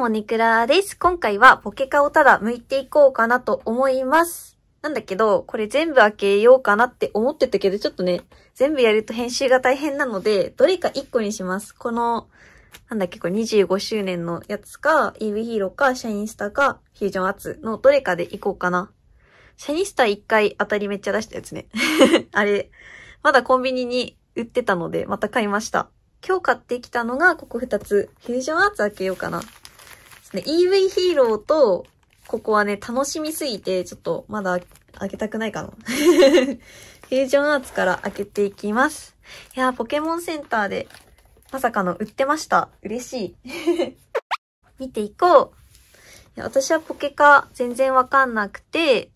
も、ネクラです。今回はポケカをただ剥いていこうかなと思います。なんだけど、これ全部開けようかなって思ってたけど、ちょっとね、全部やると編集が大変なので、どれか1個にします。この、なんだっけ、これ25周年のやつか、イーブヒーローか、シャインスターか、フュージョンアーツのどれかでいこうかな。シャインスター1回当たりめっちゃ出したやつね。あれ、まだコンビニに売ってたので、また買いました。今日買ってきたのが、ここ2つ。フュージョンアーツ開けようかな。ね、EV ヒーローと、ここはね、楽しみすぎて、ちょっとまだ開けたくないかな。フュージョンアーツから開けていきます。いやー、ポケモンセンターで、まさかの売ってました。嬉しい。見ていこう私はポケカ全然わかんなくて、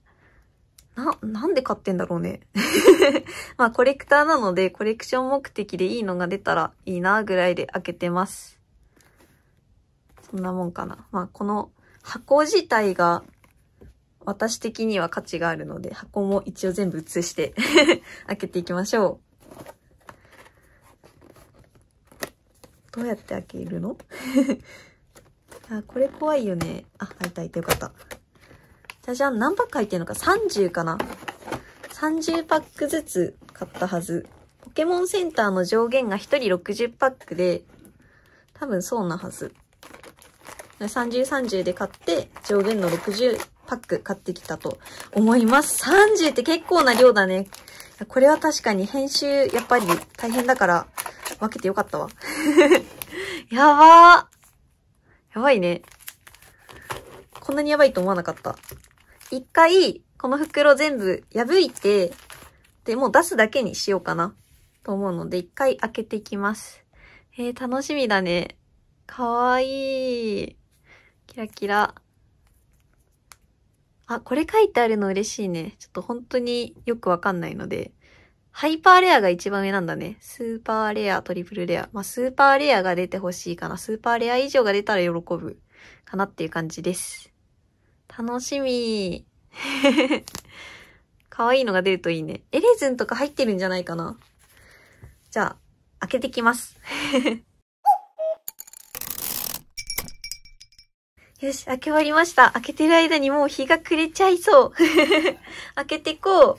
な、なんで買ってんだろうね。まあコレクターなのでコレクション目的でいいのが出たらいいなぐらいで開けてます。こんなもんかな。まあ、この箱自体が私的には価値があるので、箱も一応全部写して 開けていきましょう。どうやって開けるの あ、これ怖いよね。あ、開いた開いたよかった。じゃじゃん、何パック入ってんのか ?30 かな ?30 パックずつ買ったはず。ポケモンセンターの上限が1人60パックで、多分そうなはず。30、30で買って、上限の60パック買ってきたと思います。30って結構な量だね。これは確かに編集、やっぱり大変だから、分けてよかったわ。やばー。やばいね。こんなにやばいと思わなかった。一回、この袋全部破いて、で、もう出すだけにしようかな。と思うので、一回開けていきます。えー、楽しみだね。かわいい。キラキラ。あ、これ書いてあるの嬉しいね。ちょっと本当によくわかんないので。ハイパーレアが一番上なんだね。スーパーレア、トリプルレア。まあ、スーパーレアが出てほしいかな。スーパーレア以上が出たら喜ぶかなっていう感じです。楽しみ。可愛いのが出るといいね。エレズンとか入ってるんじゃないかな。じゃあ、開けてきます。よし、開け終わりました。開けてる間にもう日が暮れちゃいそう。開けてこう。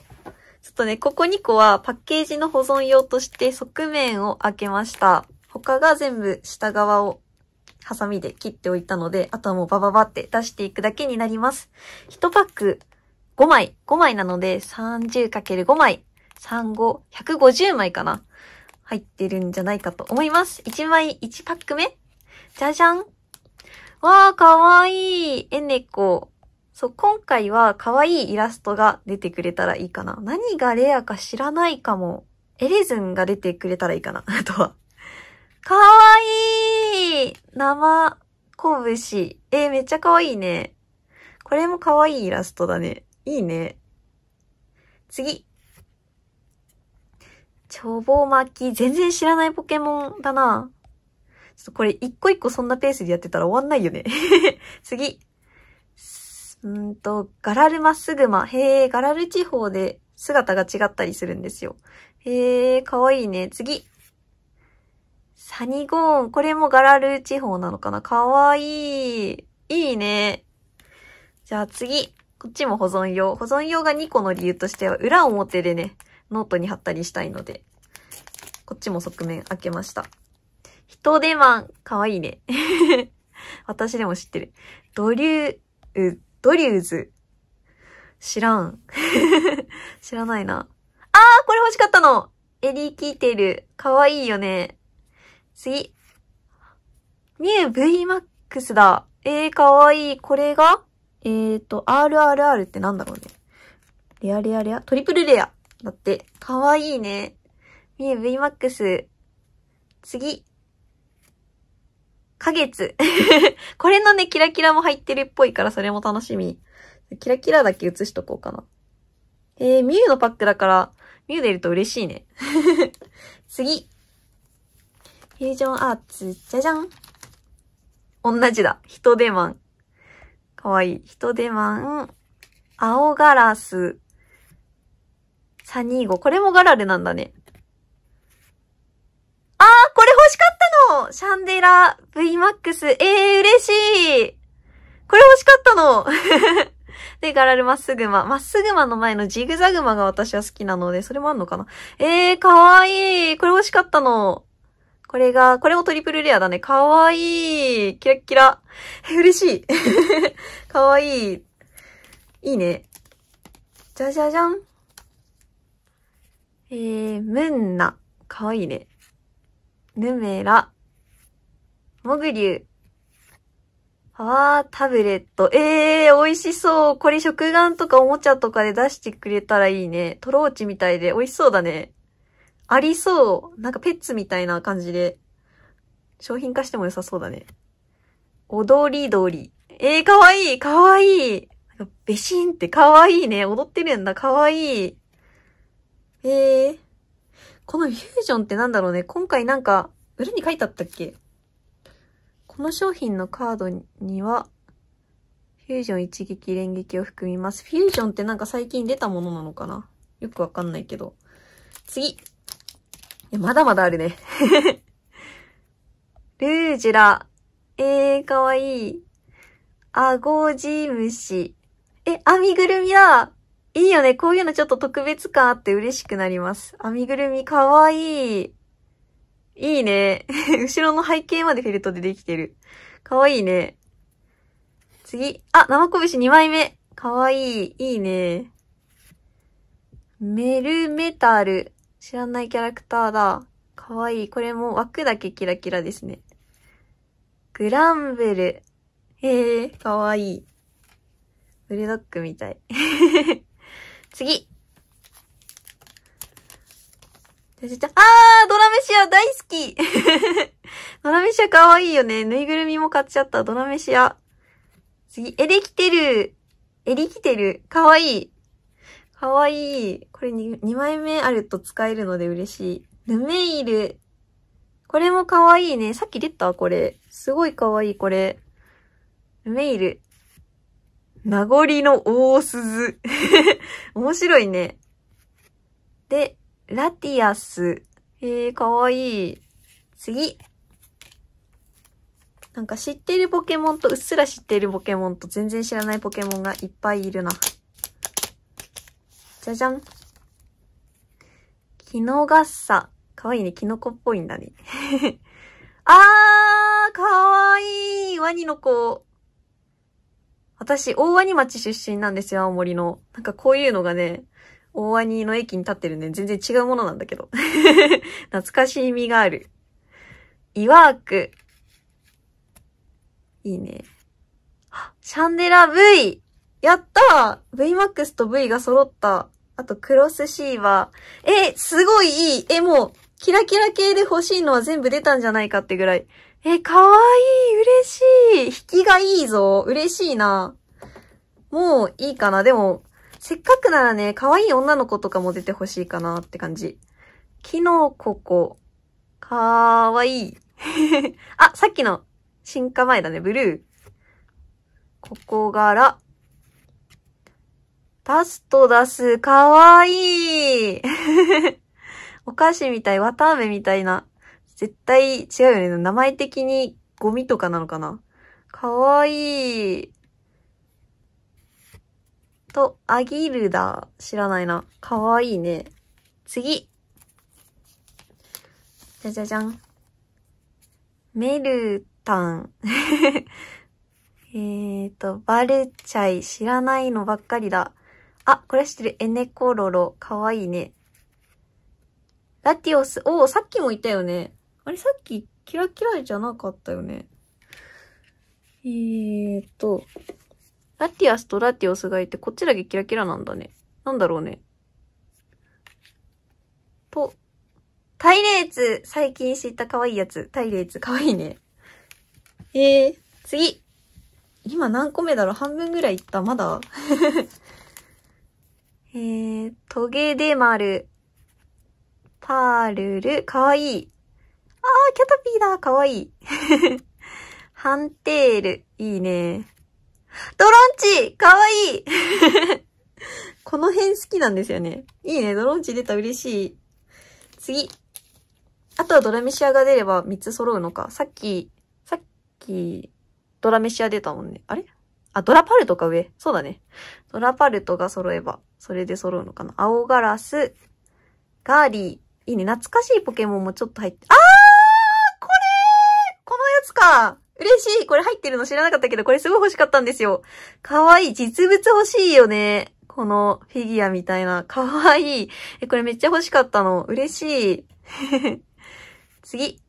ちょっとね、ここ2個はパッケージの保存用として側面を開けました。他が全部下側をハサミで切っておいたので、あとはもうバババって出していくだけになります。1パック5枚。5枚なので 30×5 枚。35、150枚かな。入ってるんじゃないかと思います。1枚1パック目じゃじゃんわー、かわいい。えねこ。そう、今回は可愛いイラストが出てくれたらいいかな。何がレアか知らないかも。エレズンが出てくれたらいいかな。あ とは。かわいい生拳。えー、めっちゃかわいいね。これもかわいいイラストだね。いいね。次。ちょ巻き。全然知らないポケモンだな。ちょっとこれ一個一個そんなペースでやってたら終わんないよね 次。うんと、ガラルマスグマ。へえ、ガラル地方で姿が違ったりするんですよ。へえ、かわいいね。次。サニゴーン。これもガラル地方なのかなかわいい。いいね。じゃあ次。こっちも保存用。保存用が2個の理由としては、裏表でね、ノートに貼ったりしたいので、こっちも側面開けました。人手マン、かわいいね。私でも知ってる。ドリュー、ドリューズ。知らん。知らないな。あーこれ欲しかったのエリー・キーテル。かわいいよね。次。ミュー VMAX だ。えー、かわいい。これがえーと、RRR ってなんだろうね。レアレアレアトリプルレアだって。かわいいね。ミュー VMAX。次。花月。これのね、キラキラも入ってるっぽいから、それも楽しみ。キラキラだけ写しとこうかな。えー、ミュウのパックだから、ミュウ出ると嬉しいね。次。フュージョンアーツ、じゃじゃん。同じだ。人手マン。かわいい。人手マン。青ガラス。サニーゴ。これもガラルなんだね。シャンデラ VMAX。えー、嬉しいこれ欲しかったの で、ガラルまっすぐま。まっすぐまの前のジグザグマが私は好きなので、それもあんのかなえー、かわいいこれ欲しかったのこれが、これもトリプルレアだね。かわいいキラッキラ。嬉しい かわいい。いいね。じゃじゃじゃん。えー、ムンナ。かわいいね。ヌメラ。モグリュパワータブレット。ええー、美味しそう。これ食玩とかおもちゃとかで出してくれたらいいね。トローチみたいで美味しそうだね。ありそう。なんかペッツみたいな感じで。商品化しても良さそうだね。踊り鳥。ええー、かわいい、かわいい。なんかべしんってかわいいね。踊ってるんだ、かわいい。ええー、このフュージョンってなんだろうね。今回なんか、裏に書いてあったっけこの商品のカードには、フュージョン一撃連撃を含みます。フュージョンってなんか最近出たものなのかなよくわかんないけど。次いや、まだまだあるね。ルージュラ。えー、かわいい。アゴジムシ。え、編みぐるみだいいよね。こういうのちょっと特別感あって嬉しくなります。編みぐるみかわいい。いいね。後ろの背景までフェルトでできてる。かわいいね。次。あ、生拳2枚目。かわいい。いいね。メルメタル。知らないキャラクターだ。かわいい。これも枠だけキラキラですね。グランベル。へえ、かわいい。ブルドッグみたい。次かちゃん。あードラメシア大好き ドラメシアかわいいよね。ぬいぐるみも買っちゃった。ドラメシア。次、エレキテル。エレキテル。かわいい。かわいい。これ 2, 2枚目あると使えるので嬉しい。ヌメイル。これもかわいいね。さっき出たこれ。すごいかわいい、これ。ヌメイル。名残の大鈴。面白いね。で、ラティアス。えー、かわいい。次。なんか知ってるポケモンとうっすら知ってるポケモンと全然知らないポケモンがいっぱいいるな。じゃじゃん。キノガッサ。かわいいね。キノコっぽいんだね。あー、かわいい。ワニの子。私、大ワニ町出身なんですよ、青森の。なんかこういうのがね、大ーの駅に立ってるね。全然違うものなんだけど。懐かしい意味がある。イワーク。いいね。シャンデラ V! やった !VMAX と V が揃った。あと、クロスシーバー。え、すごいいいえ、もう、キラキラ系で欲しいのは全部出たんじゃないかってぐらい。え、かわいい嬉しい引きがいいぞ嬉しいな。もういいかなでも、せっかくならね、可愛い女の子とかも出てほしいかなって感じ。キノココ。かわいい。あ、さっきの進化前だね、ブルー。ここ柄。ら。出すと出す、かわいい お菓子みたい、綿飴みたいな。絶対違うよね。名前的にゴミとかなのかな。かわいい。と、アギルダ。知らないな。かわいいね。次。じゃじゃじゃん。メルタン。えっと、バルチャイ。知らないのばっかりだ。あ、これ知ってる。エネコロロ。かわいいね。ラティオス。おお、さっきもいたよね。あれ、さっき、キラキラじゃなかったよね。えーっと、ラティアスとラティオスがいて、こっちだけキラキラなんだね。なんだろうね。と、タイレーツ最近知った可愛いやつ。タイレーツ可愛いね。えー、次今何個目だろう半分ぐらいいったまだ えー、トゲデマル。パールル、かわいい。あー、キャタピーだ、かわいい。ハンテール、いいね。ドロンチかわいい この辺好きなんですよね。いいね、ドロンチ出た嬉しい。次。あとはドラメシアが出れば3つ揃うのか。さっき、さっき、ドラメシア出たもんね。あれあ、ドラパルトか上。そうだね。ドラパルトが揃えば、それで揃うのかな。青ガラス、ガーリー。いいね。懐かしいポケモンもちょっと入って。あーこれこのやつか嬉しいこれ入ってるの知らなかったけど、これすごい欲しかったんですよ。かわいい実物欲しいよね。このフィギュアみたいな。かわいい。え、これめっちゃ欲しかったの。嬉しい。次。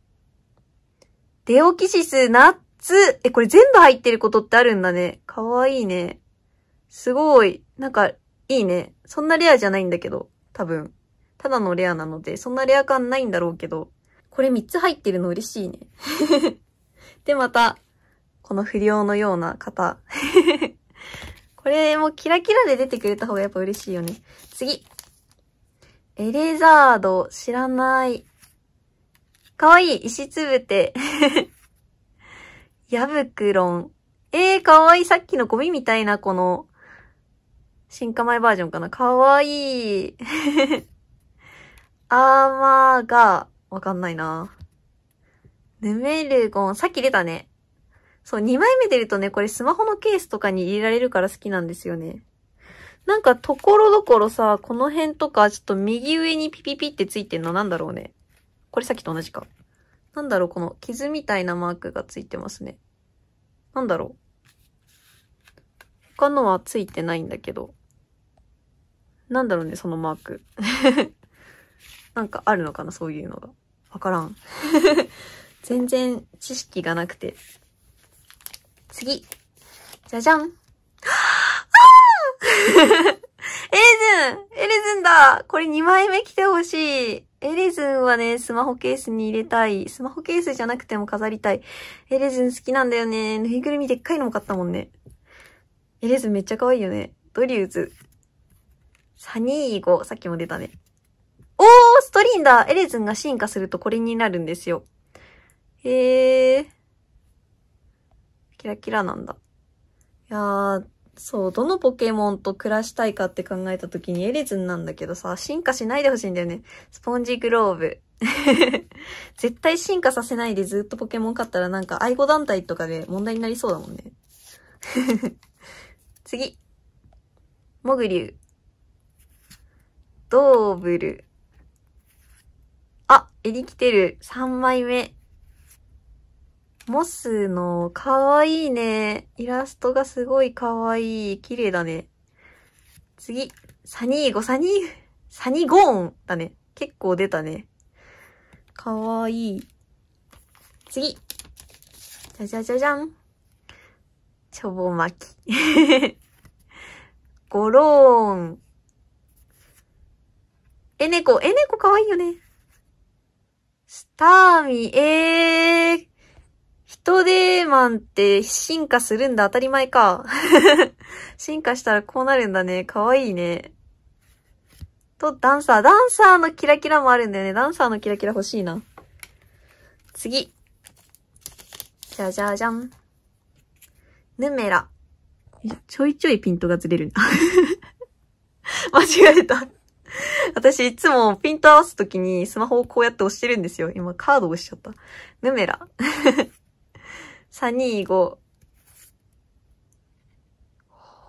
デオキシス、ナッツ。え、これ全部入ってることってあるんだね。かわいいね。すごい。なんか、いいね。そんなレアじゃないんだけど、多分。ただのレアなので、そんなレア感ないんだろうけど。これ3つ入ってるの嬉しいね。で、また、この不良のような方。これもキラキラで出てくれた方がやっぱ嬉しいよね。次。エレザード、知らない。かわいい、石つぶて。ヤブクロン。えー、かわいい。さっきのゴミみたいな、この、進化前バージョンかな。かわいい。アーマーが、わかんないな。ヌメルゴン、さっき出たね。そう、2枚目出るとね、これスマホのケースとかに入れられるから好きなんですよね。なんか、ところどころさ、この辺とか、ちょっと右上にピピピってついてんのなんだろうね。これさっきと同じか。なんだろう、この傷みたいなマークがついてますね。なんだろう。他のはついてないんだけど。なんだろうね、そのマーク。なんかあるのかな、そういうのが。わからん。全然知識がなくて。次。じゃじゃん。エリズンエリズンだこれ2枚目来てほしい。エリズンはね、スマホケースに入れたい。スマホケースじゃなくても飾りたい。エリズン好きなんだよね。ぬいぐるみでっかいのも買ったもんね。エリズンめっちゃ可愛いよね。ドリューズ。サニーゴ。さっきも出たね。おーストリーンだエレズンが進化するとこれになるんですよ。へえ。キラキラなんだ。いやー、そう、どのポケモンと暮らしたいかって考えた時にエリズンなんだけどさ、進化しないでほしいんだよね。スポンジグローブ。絶対進化させないでずっとポケモン買ったらなんか愛護団体とかで問題になりそうだもんね。次。モグリュウ。ドーブル。あ、エリ来てる。3枚目。モスの、かわいいね。イラストがすごいかわいい。綺麗だね。次。サニーゴ、サニー、サニゴーンだね。結構出たね。かわいい。次。じゃじゃじゃじゃん。ちょぼ巻き。ゴローン。えねこ、えねこかわいいよね。スターミー、えー、人ーマンって進化するんだ、当たり前か。進化したらこうなるんだね。かわいいね。と、ダンサー。ダンサーのキラキラもあるんだよね。ダンサーのキラキラ欲しいな。次。じゃじゃじゃん。ヌメラ。ちょいちょいピントがずれる。間違えた。私いつもピント合わすときにスマホをこうやって押してるんですよ。今カード押しちゃった。ヌメラ。325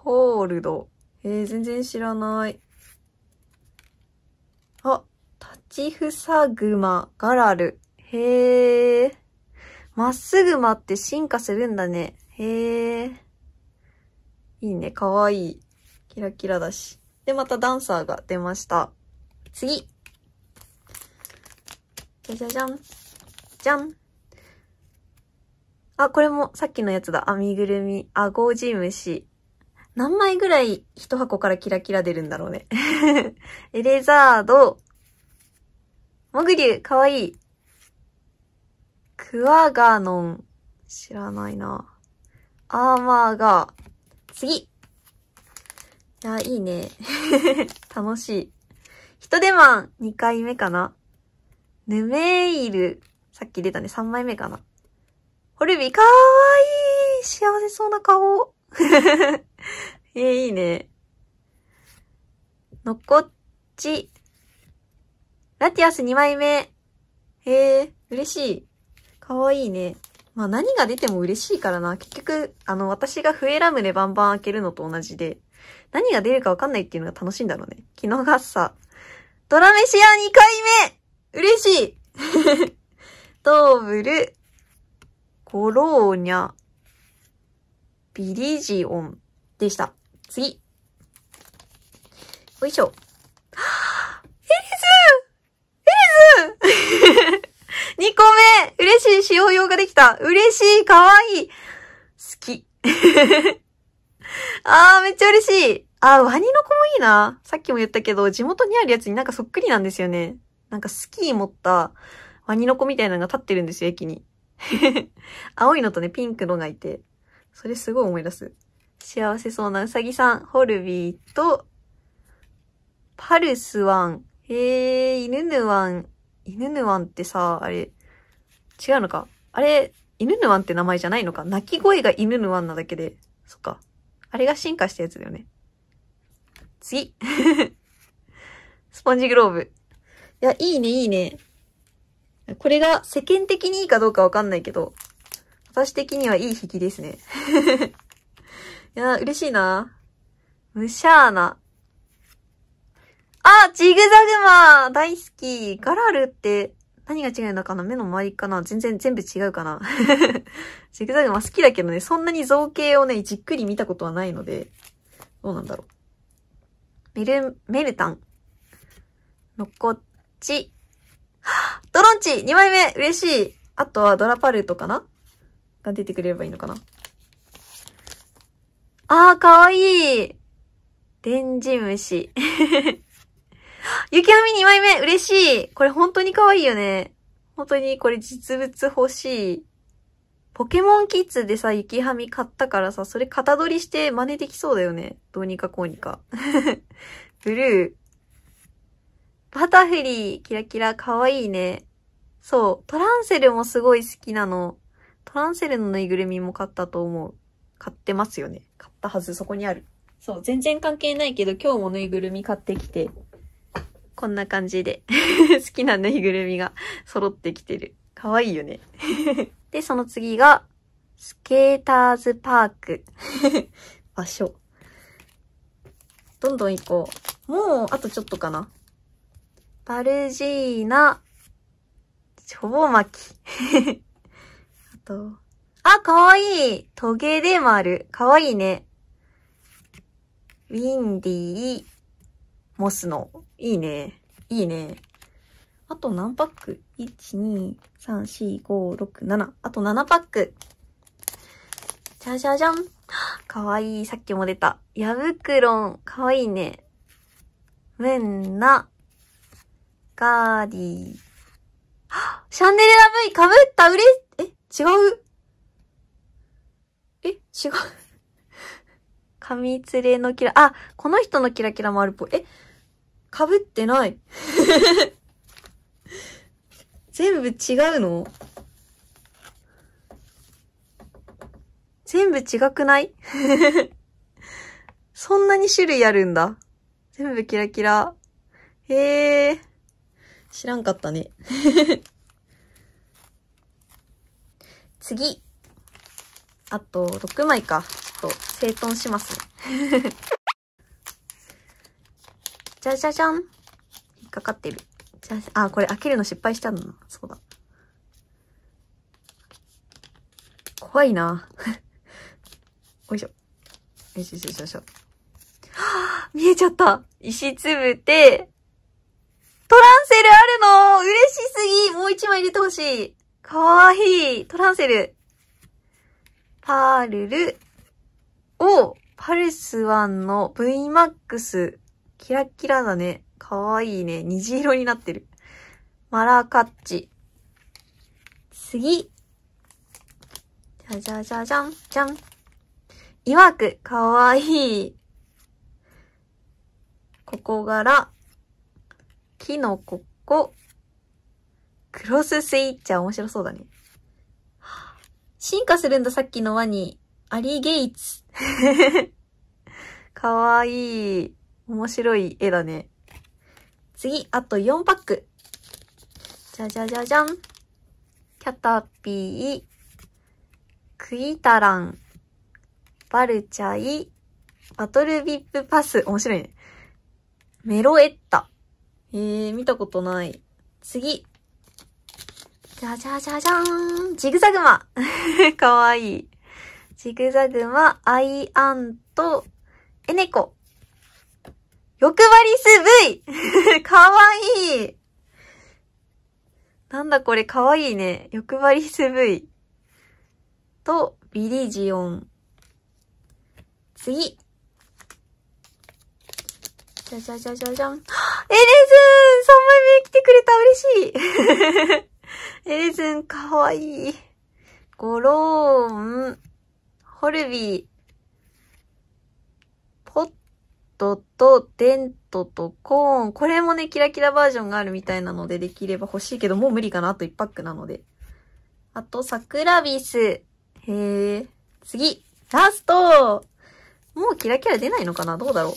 ホールド。えー、全然知らない。あ、立ちふさぐま、ガラル。へえ。まっすぐまって進化するんだね。へえ。いいね、かわいい。キラキラだし。で、またダンサーが出ました。次じゃじゃじゃんじゃんあ、これもさっきのやつだ。編みぐるみ、あごじ虫。何枚ぐらい一箱からキラキラ出るんだろうね。エレザード、モグリュウ、かわいい。クワガノン、知らないな。アーマーガー、次いや、いいね。楽しい。ヒトデマン、2回目かな。ヌメイル、さっき出たね、3枚目かな。ホルビー、かわいい幸せそうな顔。え、いいね。のこっち。ラティアス2枚目。へえ、嬉しい。かわいいね。まあ何が出ても嬉しいからな。結局、あの、私が笛ラムでバンバン開けるのと同じで、何が出るかわかんないっていうのが楽しいんだろうね。昨日がさ、ドラメシア2回目嬉しい ドーブル、コローニャ、ビリジオンでした。次。よいしょ。エリスエリス !2 個目嬉しい使用用ができた嬉しいかわいい好き。あー、めっちゃ嬉しいあー、ワニの子もいいな。さっきも言ったけど、地元にあるやつになんかそっくりなんですよね。なんかスキー持ったワニの子みたいなのが立ってるんですよ、駅に。青いのとね、ピンクのがいて、それすごい思い出す。幸せそうなうさぎさん、ホルビーと、パルスワン。へえ、犬ぬワン。犬ぬワンってさ、あれ、違うのか。あれ、犬ぬワンって名前じゃないのか。鳴き声が犬ぬワンなだけで。そっか。あれが進化したやつだよね。次。スポンジグローブ。いや、いいね、いいね。これが世間的にいいかどうかわかんないけど、私的にはいい引きですね。いや嬉しいな。むしゃーな。あジグザグマ大好きガラルって何が違うのかな目の周りかな全然全部違うかな ジグザグマ好きだけどね、そんなに造形をね、じっくり見たことはないので、どうなんだろう。メル、メルタン。のこっち。ドロンチ !2 枚目嬉しいあとはドラパルトかなが出てくれればいいのかなあー、かわいいデンジムシ。雪網2枚目嬉しいこれ本当に可愛いよね。本当にこれ実物欲しい。ポケモンキッズでさ、雪はみ買ったからさ、それ型取りして真似できそうだよね。どうにかこうにか。ブルー。バタフリー、キラキラ、かわいいね。そう、トランセルもすごい好きなの。トランセルのぬいぐるみも買ったと思う。買ってますよね。買ったはず、そこにある。そう、全然関係ないけど、今日もぬいぐるみ買ってきて、こんな感じで 好きなぬいぐるみが揃ってきてる。かわいいよね で、その次が、スケーターズパーク 場所。どんどん行こう。もう、あとちょっとかな。バルジーナ、ほぼ巻き。あと、あ、かわいいトゲで丸。かわいいね。ウィンディー、モスの。いいね。いいね。あと何パック ?1,2,3,4,5,6,7。あと7パック。じゃじゃじゃん。かわいい。さっきも出た。ヤブクロン。かわいいね。ムンナ。ガーディチャンネルラブかぶったうれ、え、違うえ、違う髪 連れのキラ、あ、この人のキラキラもあるっぽい。え、かぶってない。全部違うの全部違くない そんなに種類あるんだ。全部キラキラ。へえ。知らんかったね。次。あと、6枚か。ちょっと、整頓しますね。じゃじゃじゃん。引っかかってる。じゃあ、あ、これ開けるの失敗したんだな。そうだ。怖いな。お いしょ。よいしょよいしょよいしょ。はぁ 見えちゃった石粒で、トランセルあるの嬉しすぎもう一枚入れてほしいかわいいトランセルパールルおパルスワンの VMAX キラキラだね。かわいいね。虹色になってる。マラカッチ。次。じゃじゃじゃじゃん、じゃん。いわく、かわいい。ここ柄。ら、きのここ、クロススイッチャー面白そうだね。進化するんだ、さっきのワニ。アリゲイツ。かわいい。面白い絵だね。次、あと4パック。じゃじゃじゃじゃん。キャタピー、クイタラン、バルチャイ、バトルビップパス。面白いね。メロエッタ。えー、見たことない。次、じゃじゃじゃじゃーん。ジグザグマ。かわいい。ジグザグマ、アイアンと、エネコ。欲張りす V! かわいい。なんだこれかわいいね。欲張りす V。と、ビリジオン。次。じゃじゃじゃじゃじゃん。エレズン !3 枚目来てくれた嬉しい エレズンかわいい。ゴローン、ホルビー、ポットとデントとコーン。これもね、キラキラバージョンがあるみたいなのでできれば欲しいけど、もう無理かな。あと1パックなので。あと、桜ビス。へえ。次。ラストもうキラキラ出ないのかなどうだろう。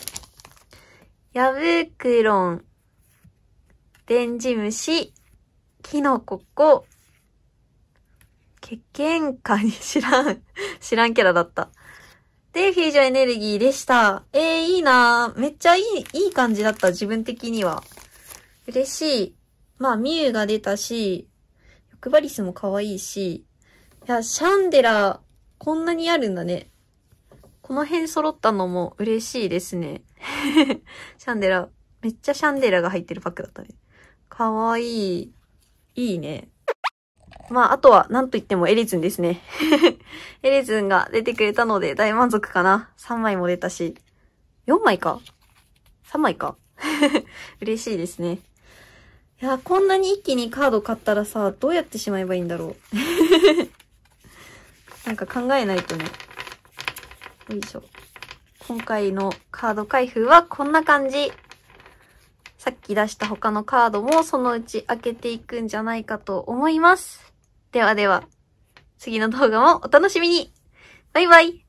ヤブクロン。デンジムシ。キノココ、ケケンカに知らん、知らんキャラだった。で、フュージョンエネルギーでした。えー、いいなめっちゃいい、いい感じだった、自分的には。嬉しい。まあ、ミュウが出たし、欲張りスも可愛いし、いや、シャンデラ、こんなにあるんだね。この辺揃ったのも嬉しいですね。シャンデラ、めっちゃシャンデラが入ってるパックだったね。かわいい。いいね。まあ、あとは、なんと言ってもエリズンですね。エリズンが出てくれたので大満足かな。3枚も出たし。4枚か ?3 枚か 嬉しいですね。いや、こんなに一気にカード買ったらさ、どうやってしまえばいいんだろう。なんか考えないとね。よいしょ。今回のカード開封はこんな感じ。さっき出した他のカードもそのうち開けていくんじゃないかと思います。ではでは、次の動画もお楽しみにバイバイ